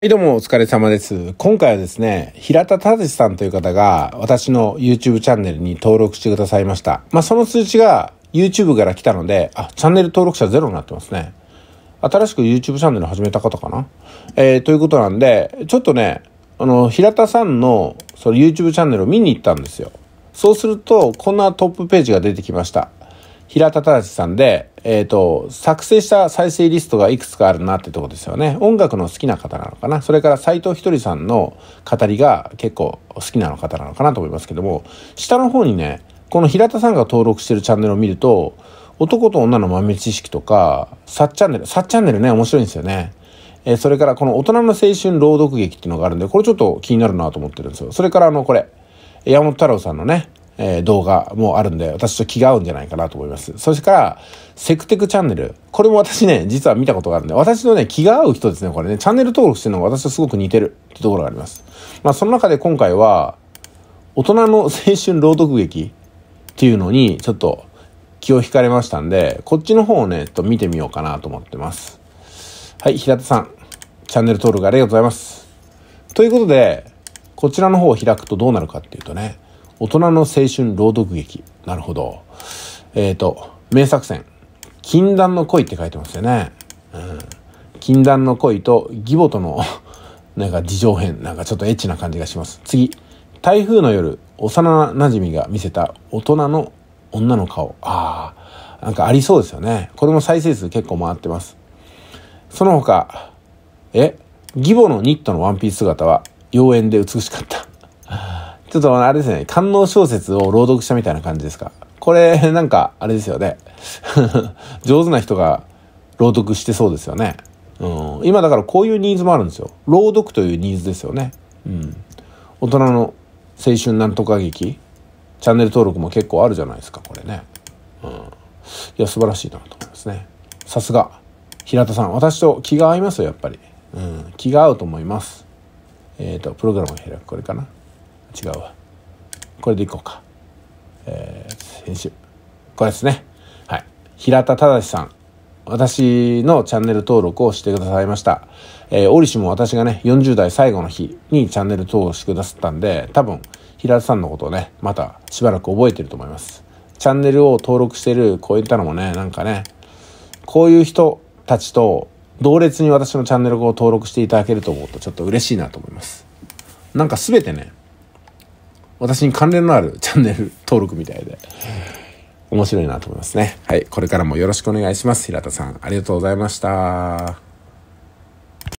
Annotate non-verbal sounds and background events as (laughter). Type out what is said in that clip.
はいどうもお疲れ様です。今回はですね、平田忠さんという方が私の YouTube チャンネルに登録してくださいました。まあその通知が YouTube から来たので、あ、チャンネル登録者ゼロになってますね。新しく YouTube チャンネル始めた方かな。えー、ということなんで、ちょっとね、あの、平田さんのその YouTube チャンネルを見に行ったんですよ。そうすると、こんなトップページが出てきました。平田忠さんで、えっ、ー、と、作成した再生リストがいくつかあるなってとこですよね。音楽の好きな方なのかな。それから斎藤ひとりさんの語りが結構好きなの方なのかなと思いますけども、下の方にね、この平田さんが登録してるチャンネルを見ると、男と女の豆知識とか、サッチャンネル、サッチャンネルね、面白いんですよね。えー、それからこの大人の青春朗読劇っていうのがあるんで、これちょっと気になるなと思ってるんですよ。それからあの、これ、山本太郎さんのね、え動画もあるんで、私と気が合うんじゃないかなと思います。それから、セクテクチャンネル。これも私ね、実は見たことがあるんで、私のね、気が合う人ですね、これね、チャンネル登録してるのが私とすごく似てるってところがあります。まあ、その中で今回は、大人の青春朗読劇っていうのに、ちょっと気を引かれましたんで、こっちの方をね、ちょっと見てみようかなと思ってます。はい、平田さん、チャンネル登録ありがとうございます。ということで、こちらの方を開くとどうなるかっていうとね、大人の青春朗読劇。なるほど。えっ、ー、と、名作戦。禁断の恋って書いてますよね。うん。禁断の恋と義母との (laughs) なんか事情編。なんかちょっとエッチな感じがします。次。台風の夜、幼なじみが見せた大人の女の顔。ああ、なんかありそうですよね。これも再生数結構回ってます。その他、え、義母のニットのワンピース姿は妖艶で美しかった。ちょっとあれですね、官能小説を朗読したみたいな感じですか。これ、なんか、あれですよね。(laughs) 上手な人が朗読してそうですよね。うん、今だからこういうニーズもあるんですよ。朗読というニーズですよね。うん。大人の青春なんとか劇、チャンネル登録も結構あるじゃないですか、これね。うん。いや、素晴らしいなと思いますね。さすが、平田さん。私と気が合いますよ、やっぱり。うん、気が合うと思います。えっ、ー、と、プログラムを開く、これかな。違うわこれでいこうか、えー、編集これですねはい平田正さん私のチャンネル登録をしてくださいました。えー、折しも私がね、40代最後の日にチャンネル登録してくださったんで、多分、平田さんのことをね、またしばらく覚えてると思います。チャンネルを登録してるこういったのもね、なんかね、こういう人たちと同列に私のチャンネルを登録していただけると思うとちょっと嬉しいなと思います。なんか全てね、私に関連のあるチャンネル登録みたいで面白いなと思いますねはいこれからもよろしくお願いします平田さんありがとうございました